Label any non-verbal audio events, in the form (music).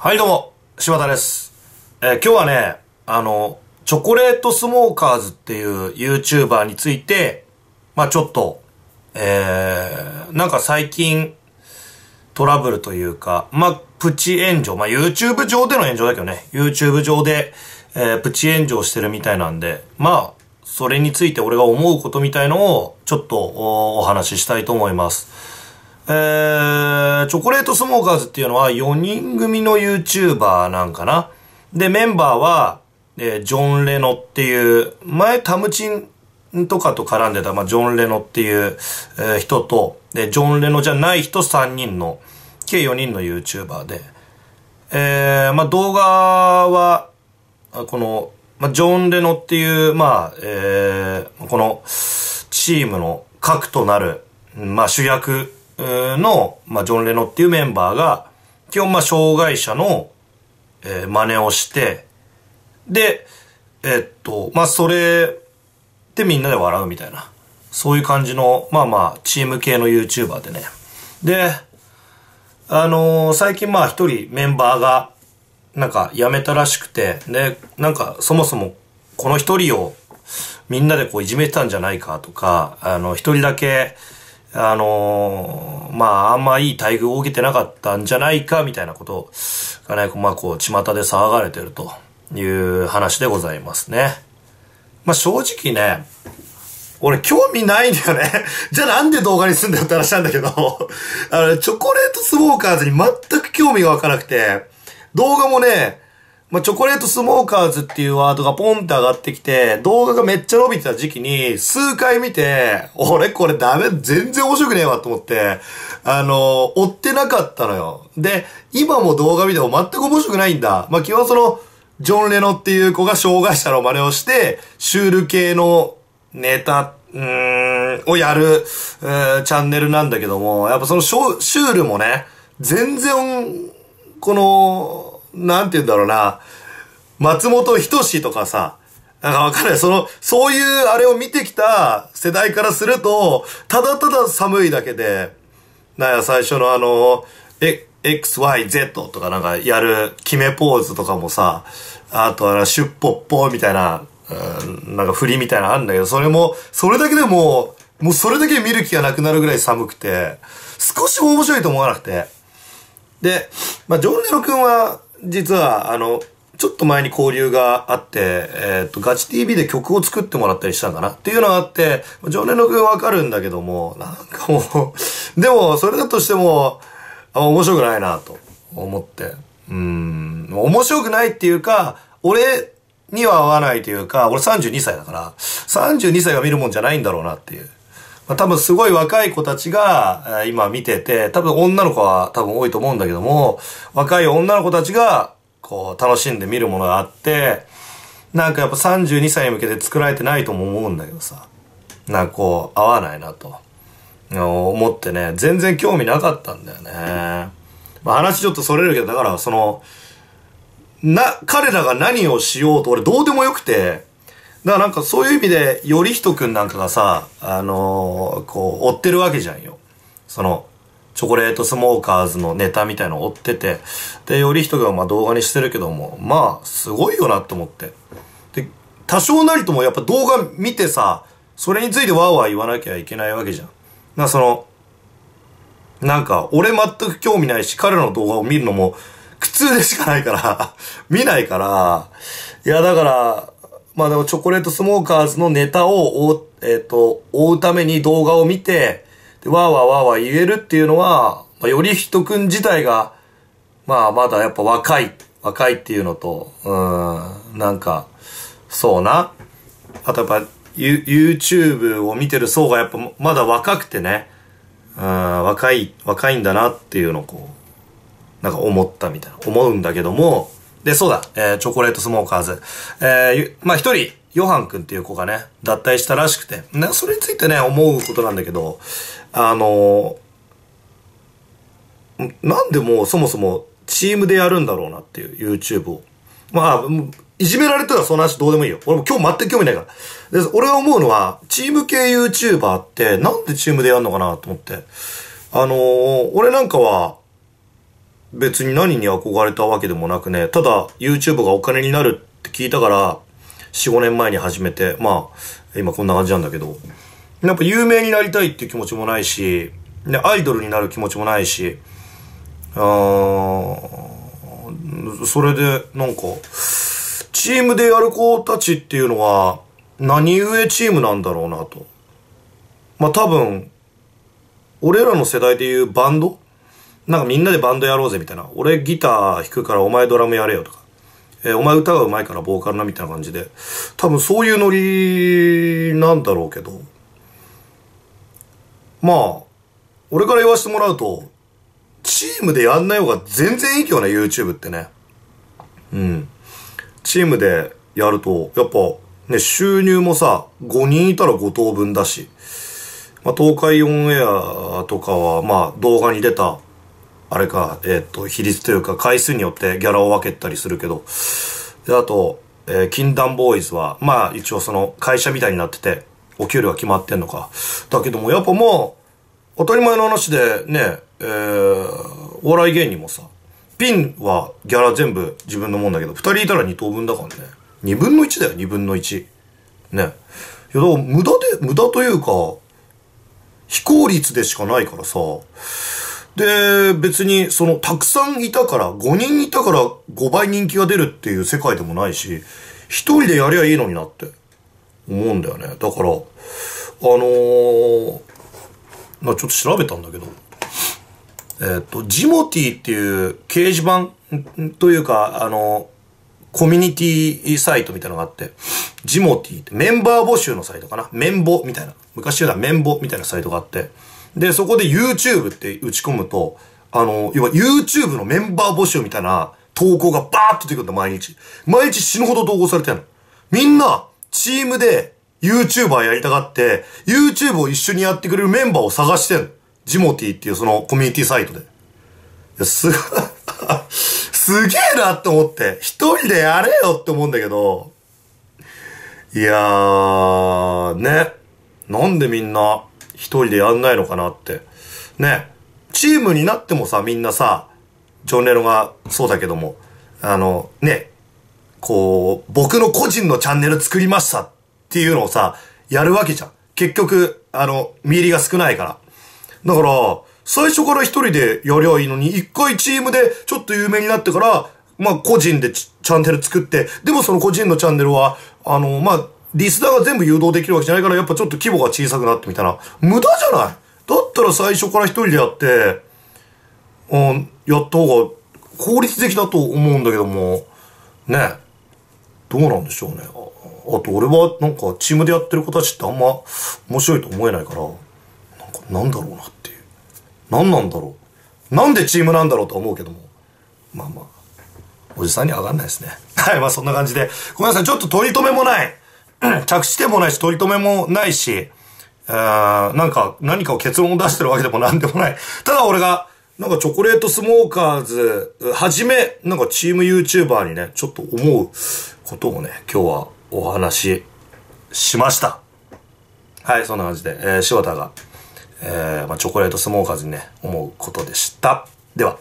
はいどうも、柴田です。えー、今日はね、あの、チョコレートスモーカーズっていう YouTuber について、まあちょっと、えー、なんか最近トラブルというか、まあプチ炎上、まあ YouTube 上での炎上だけどね、YouTube 上で、えー、プチ炎上してるみたいなんで、まあそれについて俺が思うことみたいのをちょっとお話ししたいと思います。えー、チョコレートスモーカーズっていうのは4人組の YouTuber なんかな。で、メンバーは、えー、ジョン・レノっていう、前タムチンとかと絡んでた、まあ、ジョン・レノっていう、えー、人と、で、ジョン・レノじゃない人3人の、計4人の YouTuber で、えー、まあ、動画は、この、まあ、ジョン・レノっていう、まあ、えー、この、チームの核となる、まあ、主役の、まあ、ジョン・レノっていうメンバーが、基本、まあ、障害者の、えー、真似をして、で、えっと、まあ、それでみんなで笑うみたいな。そういう感じの、まあまあ、チーム系の YouTuber でね。で、あのー、最近まあ一人メンバーが、なんか辞めたらしくて、で、なんかそもそもこの一人をみんなでこういじめてたんじゃないかとか、あの、一人だけ、あのー、まあ、あんまいい待遇を受けてなかったんじゃないか、みたいなことがね、まあ、こう、巷で騒がれてるという話でございますね。まあ、正直ね、俺興味ないんだよね (laughs) じゃあなんで動画にすんだよって話なんだけど (laughs) あの、チョコレートスモーカーズに全く興味がわからなくて、動画もね、まあ、チョコレートスモーカーズっていうワードがポンって上がってきて、動画がめっちゃ伸びてた時期に、数回見て、俺これダメ、全然面白くねえわと思って、あのー、追ってなかったのよ。で、今も動画見ても全く面白くないんだ。まあ、基本その、ジョン・レノっていう子が障害者の真似をして、シュール系のネタ、うーん、をやる、チャンネルなんだけども、やっぱそのシュールもね、全然、この、なんて言うんだろうな、松本人志とかさ、なんかわかんない。その、そういうあれを見てきた世代からすると、ただただ寒いだけで、なんや、最初のあの、え、XYZ とかなんかやる決めポーズとかもさ、あとはシュッポッポみたいな、うん、なんか振りみたいなのあるんだけど、それも、それだけでももうそれだけ見る気がなくなるぐらい寒くて、少し面白いと思わなくて。で、まあ、ジョン・ネロ君は、実は、あの、ちょっと前に交流があって、えっ、と、ガチ TV で曲を作ってもらったりしたんかなっていうのがあって、常連の曲わかるんだけども、なんかもう (laughs) でも、それだとしても、あ、面白くないなと思って。うん、面白くないっていうか、俺には合わないというか、俺32歳だから、32歳が見るもんじゃないんだろうなっていう。まあ、多分すごい若い子たちが、え今見てて、多分女の子は多分多いと思うんだけども、若い女の子たちが、こう、楽しんで見るものがあって、なんかやっぱ32歳に向けて作られてないとも思うんだけどさ、なんかこう、合わないなと、思ってね、全然興味なかったんだよね。まあ、話ちょっとそれるけど、だからその、な、彼らが何をしようと、俺どうでもよくて、だからなんかそういう意味で、よりひとくんなんかがさ、あのー、こう、追ってるわけじゃんよ。その、チョコレートスモーカーズのネタみたいの追ってて、で、よりひとくんはまあ動画にしてるけども、まあ、すごいよなと思って。で、多少なりともやっぱ動画見てさ、それについてわーわー言わなきゃいけないわけじゃん。な、その、なんか、俺全く興味ないし、彼の動画を見るのも苦痛でしかないから見ないから、いや、だから、まあでもチョコレートスモーカーズのネタを追,、えーと、追うために動画を見て、でわーわーわーわー言えるっていうのは、まあ、より人くん自体が、まあまだやっぱ若い、若いっていうのと、うん、なんか、そうな。あとやっぱ、ユ YouTube を見てる層がやっぱまだ若くてね、うん、若い、若いんだなっていうのをこう、なんか思ったみたいな、思うんだけども、で、そうだ、えー、チョコレートスモーカーズ。えー、まあ一人、ヨハン君っていう子がね、脱退したらしくて、ね、それについてね、思うことなんだけど、あのー、なんでもうそもそもチームでやるんだろうなっていう YouTube を。まあ、いじめられたらその話どうでもいいよ。俺も今日全く興味ないから。で、俺が思うのは、チーム系 YouTuber ってなんでチームでやるのかなと思って。あのー、俺なんかは、別に何に憧れたわけでもなくね、ただ YouTube がお金になるって聞いたから、4、5年前に始めて、まあ、今こんな感じなんだけど、やっぱ有名になりたいっていう気持ちもないし、ね、アイドルになる気持ちもないし、あー、それで、なんか、チームでやる子たちっていうのは、何故チームなんだろうなと。まあ多分、俺らの世代でいうバンドなんかみんなでバンドやろうぜみたいな。俺ギター弾くからお前ドラムやれよとか。えー、お前歌が上手いからボーカルなみたいな感じで。多分そういうノリなんだろうけど。まあ、俺から言わせてもらうと、チームでやんない方が全然いいけどね、YouTube ってね。うん。チームでやると、やっぱ、ね、収入もさ、5人いたら5等分だし、まあ、東海オンエアとかは、まあ、動画に出たあれか、えっ、ー、と、比率というか回数によってギャラを分けたりするけど、で、あと、えー、禁断ボーイズは、まあ一応その会社みたいになってて、お給料が決まってんのか。だけども、やっぱもう、当たり前の話でね、えー、お笑い芸人もさ、ピンはギャラ全部自分のもんだけど、二人いたら二等分だからね。二分の一だよ、二分の一。ね。いや、だから無駄で、無駄というか、非効率でしかないからさ、で、別に、その、たくさんいたから、5人いたから5倍人気が出るっていう世界でもないし、1人でやりゃいいのになって思うんだよね。だから、あのー、まあ、ちょっと調べたんだけど、えー、っと、ジモティっていう掲示板というか、あのー、コミュニティサイトみたいなのがあって、ジモティってメンバー募集のサイトかな。メンボみたいな。昔言うのはメンボみたいなサイトがあって、で、そこで YouTube って打ち込むと、あの、要は YouTube のメンバー募集みたいな投稿がバーッと出てくるんだ、毎日。毎日死ぬほど投稿されてんの。みんな、チームで YouTuber やりたがって、YouTube を一緒にやってくれるメンバーを探してんの。ジモティっていうそのコミュニティサイトで。す、(laughs) すげえなって思って、一人でやれよって思うんだけど、いやー、ね。なんでみんな、一人でやんないのかなって。ね。チームになってもさ、みんなさ、ジョン・レノがそうだけども、あの、ね、こう、僕の個人のチャンネル作りましたっていうのをさ、やるわけじゃん。結局、あの、見入りが少ないから。だから、最初から一人でやりゃいいのに、一回チームでちょっと有名になってから、まあ個人でチャンネル作って、でもその個人のチャンネルは、あの、まあ、リスナーが全部誘導できるわけじゃないから、やっぱちょっと規模が小さくなってみたら、無駄じゃないだったら最初から一人でやって、うん、やった方が効率的だと思うんだけども、ね。どうなんでしょうね。あと俺はなんかチームでやってる子たちってあんま面白いと思えないから、なんかなんだろうなっていう。何なんだろう。なんでチームなんだろうと思うけども。まあまあ、おじさんには上がんないですね。はい、まあそんな感じで。ごめんなさい、ちょっと取り留めもない。(clears throat) 着地点もないし、取り留めもないし、あなんか、何かを結論を出してるわけでも何でもない。(laughs) ただ俺が、なんかチョコレートスモーカーズ、はじめ、なんかチーム YouTuber にね、ちょっと思うことをね、今日はお話ししました。はい、そんな感じで、えー、柴田が、えー、まあ、チョコレートスモーカーズにね、思うことでした。では。